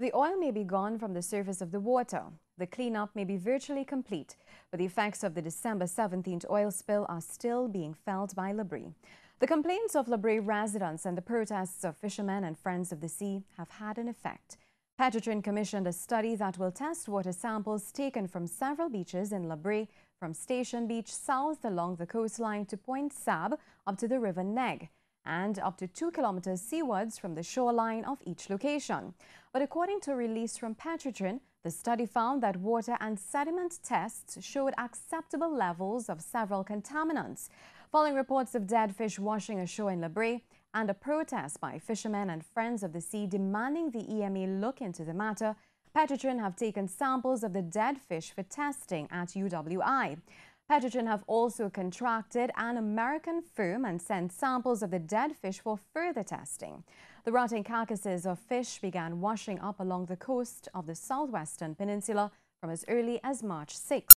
The oil may be gone from the surface of the water. The cleanup may be virtually complete, but the effects of the December 17th oil spill are still being felt by Labri. The complaints of Labri residents and the protests of fishermen and friends of the sea have had an effect. Petrotrin commissioned a study that will test water samples taken from several beaches in Labri, from Station Beach south along the coastline to Point Sab up to the River Neg and up to 2 kilometers seawards from the shoreline of each location. But according to a release from Petrogen, the study found that water and sediment tests showed acceptable levels of several contaminants. Following reports of dead fish washing ashore in Labre and a protest by fishermen and friends of the sea demanding the EME look into the matter, Petrogen have taken samples of the dead fish for testing at UWI. Petrogen have also contracted an American firm and sent samples of the dead fish for further testing. The rotting carcasses of fish began washing up along the coast of the southwestern peninsula from as early as March 6.